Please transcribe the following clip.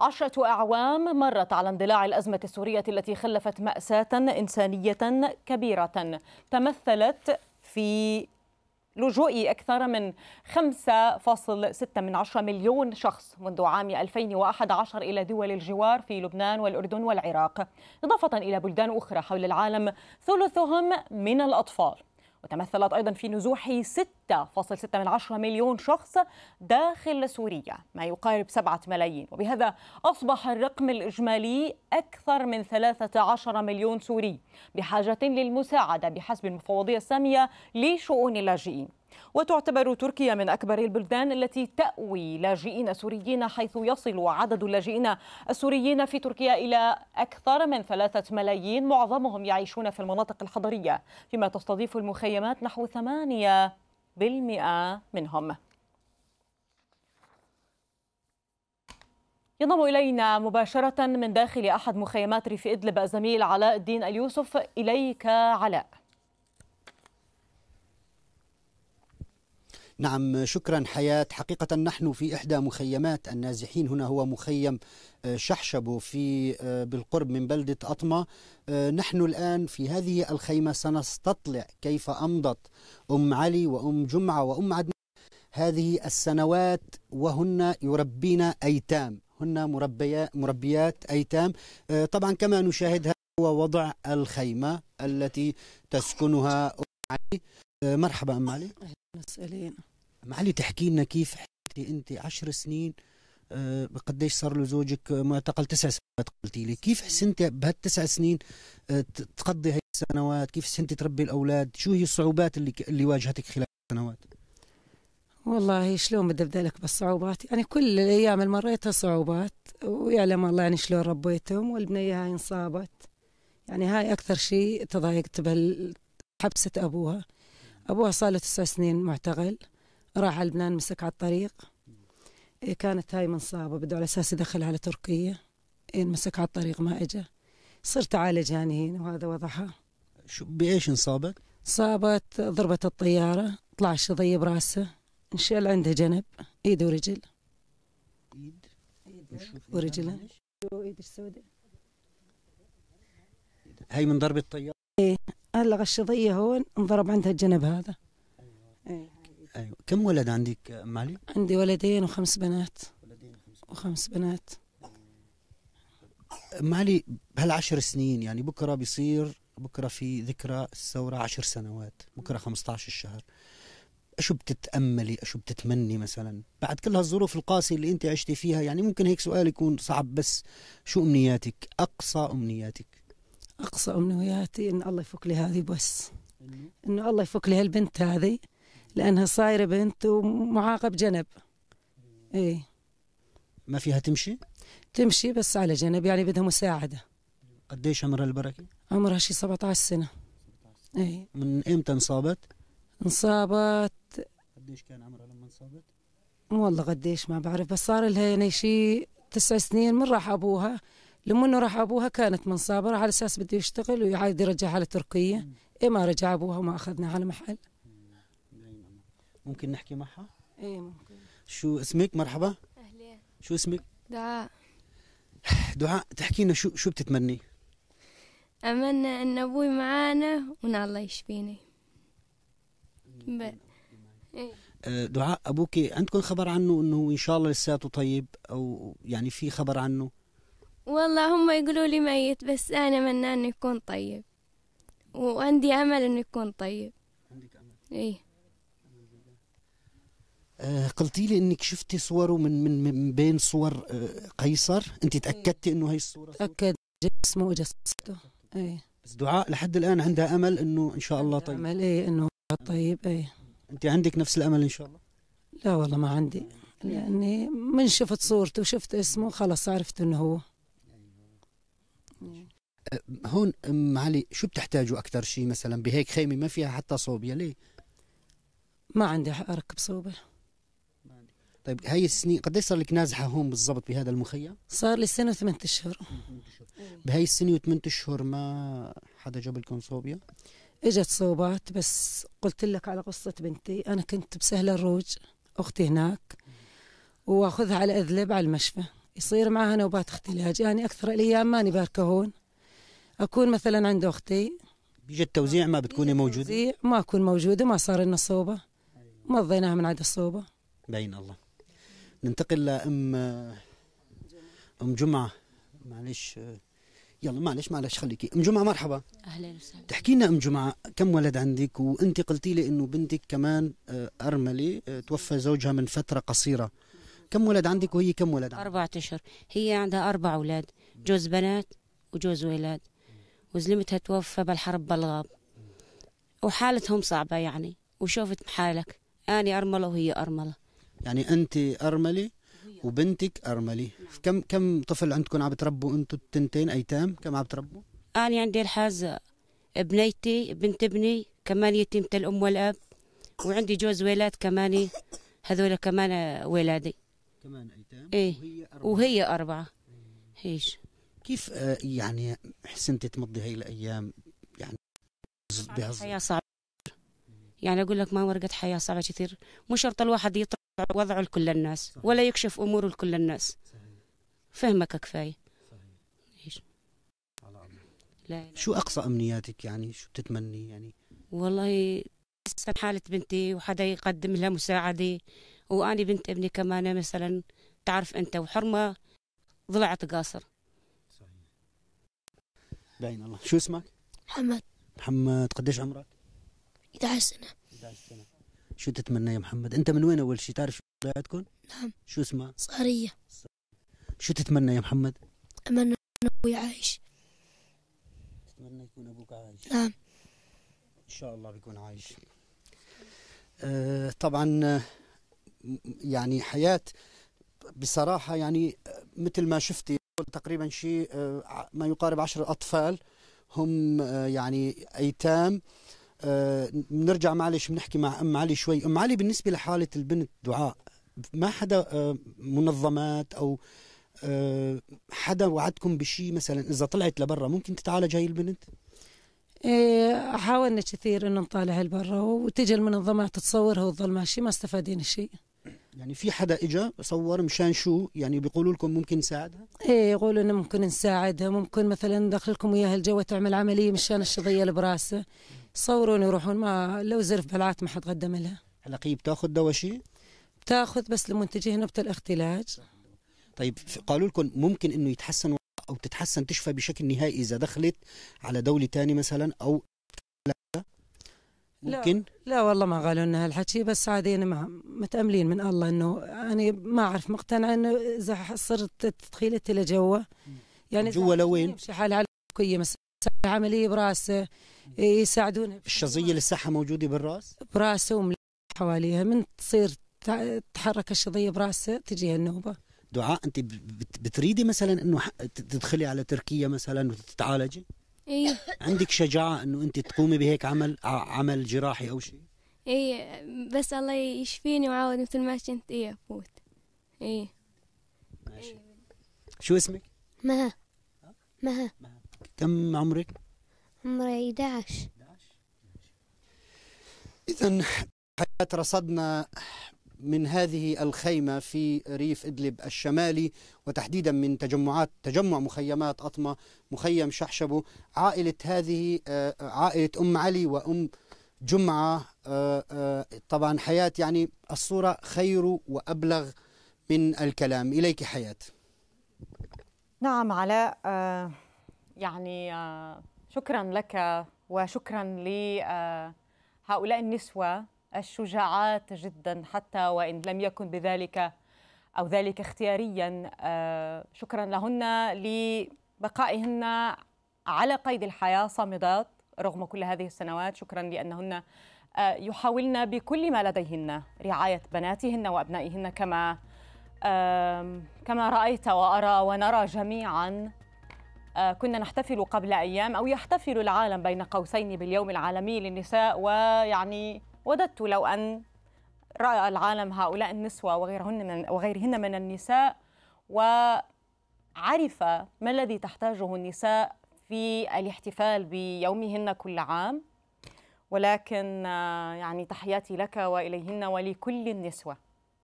عشرة أعوام مرت على اندلاع الأزمة السورية التي خلفت مأساة إنسانية كبيرة تمثلت في لجوء أكثر من 5.6 من عشرة مليون شخص منذ عام 2011 إلى دول الجوار في لبنان والأردن والعراق إضافة إلى بلدان أخرى حول العالم ثلثهم من الأطفال وتمثلت أيضا في نزوح 6.6 مليون شخص داخل سوريا ما يقارب 7 ملايين وبهذا أصبح الرقم الإجمالي أكثر من 13 مليون سوري بحاجة للمساعدة بحسب المفوضية السامية لشؤون اللاجئين وتعتبر تركيا من أكبر البلدان التي تأوي لاجئين سوريين حيث يصل عدد اللاجئين السوريين في تركيا إلى أكثر من ثلاثة ملايين معظمهم يعيشون في المناطق الحضرية فيما تستضيف المخيمات نحو ثمانية بالمئة منهم ينضم إلينا مباشرة من داخل أحد مخيمات ريف إدلب الزميل علاء الدين اليوسف إليك علاء نعم شكرا حياة حقيقة نحن في إحدى مخيمات النازحين هنا هو مخيم آه، شحشبو في آه، بالقرب من بلدة أطمة آه، نحن الآن في هذه الخيمة سنستطلع كيف أمضت أم علي وأم جمعة وأم عدنان هذه السنوات وهن يربين أيتام هن مربيا مربيات أيتام طبعا كما نشاهد هو وضع الخيمة التي تسكنها أم علي آه، مرحبا ام علي مسألين ام علي تحكي لنا كيف حكيتي انت عشر سنين آه، قديش صار له زوجك آه، معتقل تسع سنوات قلتي لي كيف حسنت بهالتسع سنين تقضي هاي السنوات كيف حسنت تربي الاولاد شو هي الصعوبات اللي اللي واجهتك خلال السنوات والله شلون بدي ابدا لك بالصعوبات يعني كل الايام اللي مريتها صعوبات ويعلم الله يعني شلون ربيتهم والبنيه هاي انصابت يعني هاي اكثر شيء تضايقت بهالحبسه ابوها أبوه صار له تسع سنين معتقل راح على لبنان مسك على الطريق كانت هاي منصابة بده على أساس يدخلها على تركيا مسك على الطريق ما إجا صرت أعالج هاني هنا وهذا وضعها شو بإيش انصابت؟ صابت ضربت الطيارة طلع الشظية براسه انشال عنده جنب ايد ورجل ايد, ورجل ايد السوداء هاي من ضرب الطيارة ايه هلا غشضية هون انضرب عندها الجنب هذا ايوه ايوه كم ولد عندك مالي؟ عندي ولدين وخمس بنات ولدين وخمس بنات مالي بهالعشر سنين يعني بكره بيصير بكره في ذكرى الثوره عشر سنوات بكره 15 الشهر شو بتتأملي شو بتتمني مثلا بعد كل هالظروف القاسية اللي انت عشتي فيها يعني ممكن هيك سؤال يكون صعب بس شو امنياتك اقصى امنياتك اقصى امنياتي ان الله يفك لي هذه بس انه الله يفك لي هالبنت هذه لانها صايره بنت ومعاقب جنب اي ما فيها تمشي؟ تمشي بس على جنب يعني بدها مساعده قديش عمرها البركه؟ عمرها شي 17 سنه 17 اي من امتى انصابت؟ انصابت قديش كان عمرها لما انصابت؟ والله قديش ما بعرف بس صار لها يعني شي تسع سنين من راح ابوها لما انه راح ابوها كانت منصابره على اساس بده يشتغل ويعاد يرجعها على تركيا اي ما رجع ابوها وما اخذناها على محل ممكن نحكي معها؟ ايه ممكن شو اسمك مرحبا؟ اهلين شو اسمك؟ دعاء دعاء تحكي لنا شو شو بتتمني؟ أمنى أن أبوي معانا وأن الله يشفيني ب... إيه. آه، دعاء أبوك عندكم خبر عنه أنه إن شاء الله لساته طيب أو يعني في خبر عنه والله هم يقولوا لي ميت بس أنا منان إنه يكون طيب وعندي أمل إنه يكون طيب عندك أمل إيه آه قلتي لي انك شفتي صوره من من من بين صور آه قيصر انت تاكدتي انه هي الصوره تاكد جسمه وجسدته اي بس دعاء لحد الان عندها امل انه ان شاء الله طيب امل ايه انه طيب اي انت عندك نفس الامل ان شاء الله لا والله ما عندي لاني من شفت صورته وشفت اسمه خلاص عرفت انه هو هون ام علي شو بتحتاجوا اكثر شيء مثلا بهيك خيمه ما فيها حتى صوبيا ليه؟ ما عندي حق اركب صوبه طيب هاي السنين قد صار لك نازحه هون بالضبط بهذا المخيم؟ صار لي سنه وثمان اشهر بهاي السنه وثمان اشهر ما حدا جاب لكم صوبيا؟ اجت صوبات بس قلت لك على قصه بنتي انا كنت بسهل الروج اختي هناك واخذها على اذلب على المشفى يصير معها نوبات اختلاج يعني اكثر الايام ماني باركه هون أكون مثلا عند أختي بيجي التوزيع ما بتكوني موجودة التوزيع ما أكون موجودة ما صار لنا صوبة مضيناها من عند الصوبة بين الله ننتقل لأم أم جمعة معلش يلا معلش معلش خليكي ام جمعه مرحبا اهلا وسهلا تحكي لنا ام جمعه كم ولد عندك وانت قلتي لي انه بنتك كمان آه، ارمله آه، توفى زوجها من فتره قصيره كم ولد عندك وهي كم ولد عندك؟ أربعة اشهر هي عندها اربع اولاد جوز بنات وجوز ولاد وزلمتها توفى بالحرب بالغاب وحالتهم صعبة يعني وشوفت حالك أنا أرملة وهي أرملة يعني أنت أرملة وبنتك نعم. كم كم طفل عندكم عم بتربوا أنتم التنتين أيتام كم عم بتربوا؟ أنا عندي الحاز بنيتي بنت ابني كمان يتيمة الأم والأب وعندي جوز ولاد كمان هذول كمان ولادي كمان أيتام؟ إيه وهي أربعة, وهي أربعة. هيش كيف آه، يعني حسنتي تمضي هاي الايام يعني بهالحياه صعبه يعني اقول لك ما ورقه حياه صعبه كثير مو شرط الواحد يطلع وضعه لكل الناس ولا يكشف اموره لكل الناس صحيح. فهمك كفايه صحيح. لا, لا شو اقصى امنياتك يعني شو بتتمني يعني والله تحسن حالة بنتي وحدا يقدم لها مساعدة وأني بنت ابني كمان مثلا تعرف أنت وحرمة ضلعت قاصر باين الله شو اسمك؟ محمد محمد قديش عمرك؟ 11 سنة 11 سنة شو تتمنى يا محمد؟ أنت من وين أول شيء تعرف شو ضيعتكم؟ نعم شو اسمها؟ صارية شو تتمنى يا محمد؟ أتمنى أن أبوي عايش تتمنى يكون أبوك عايش؟ نعم إن شاء الله بيكون عايش آه طبعا آه، يعني حياة بصراحة يعني آه، مثل ما شفتي تقريبا شيء آه، ما يقارب عشر أطفال هم آه، يعني أيتام بنرجع آه، معلش بنحكي مع أم علي شوي أم علي بالنسبة لحالة البنت دعاء ما حدا منظمات أو حدا وعدكم بشيء مثلا إذا طلعت لبرا ممكن تتعالج هاي البنت؟ إيه، حاولنا كثير انه نطالع لبرا وتجي المنظمات تصورها وتظل ماشي ما استفادين شيء يعني في حدا اجى صور مشان شو يعني بيقولوا لكم ممكن نساعدها ايه يقولوا انه ممكن نساعدها ممكن مثلا ندخل لكم اياها الجو تعمل عمليه مشان الشظيه اللي براسه صورون يروحون ما لو زرف بلعات ما حد قدم لها قيب بتاخذ دواء شيء بتاخذ بس لمنتجيه نبته الاختلاج طيب قالوا لكم ممكن انه يتحسن او تتحسن تشفى بشكل نهائي اذا دخلت على دوله ثانيه مثلا او ممكن لا, لا والله ما قالوا لنا هالحكي بس عادي ما متاملين من الله انه انا ما اعرف مقتنعه انه اذا صرت تدخيلتي لجوا يعني جوا لوين؟ في حالها على كوية مثلا عملية براسه إيه، يساعدون الشظية للصحة موجودة بالراس؟ براسه وملح حواليها من تصير تحرك الشظية براسه تجيها النوبة دعاء أنت بتريدي مثلا أنه تدخلي على تركيا مثلا وتتعالجي؟ ايه عندك شجاعه انه انت تقومي بهيك عمل آه، عمل جراحي او شيء ايه بس الله يشفيني وعاود مثل ما كنت ايه افوت ايه ماشي شو اسمك مها مها كم عمرك عمري 11 إذا حياة رصدنا من هذه الخيمة في ريف إدلب الشمالي وتحديدا من تجمعات تجمع مخيمات أطمة مخيم شحشبو عائلة هذه آه، عائلة أم علي وأم جمعة آه، آه، طبعا حياة يعني الصورة خير وأبلغ من الكلام إليك حياة نعم علاء يعني شكرا لك وشكرا لهؤلاء النسوة الشجاعات جدا حتى وإن لم يكن بذلك أو ذلك اختياريا آه، شكرا لهن لبقائهن على قيد الحياة صامدات رغم كل هذه السنوات شكرا لأنهن آه، يحاولن بكل ما لديهن رعاية بناتهن وأبنائهن كما كما رأيت وأرى ونرى جميعا آه، كنا نحتفل قبل أيام أو يحتفل العالم بين قوسين باليوم العالمي للنساء ويعني وددت لو أن رأى العالم هؤلاء النسوة وغيرهن من, وغيرهن من النساء وعرف ما الذي تحتاجه النساء في الاحتفال بيومهن كل عام ولكن آه، يعني تحياتي لك وإليهن ولكل النسوة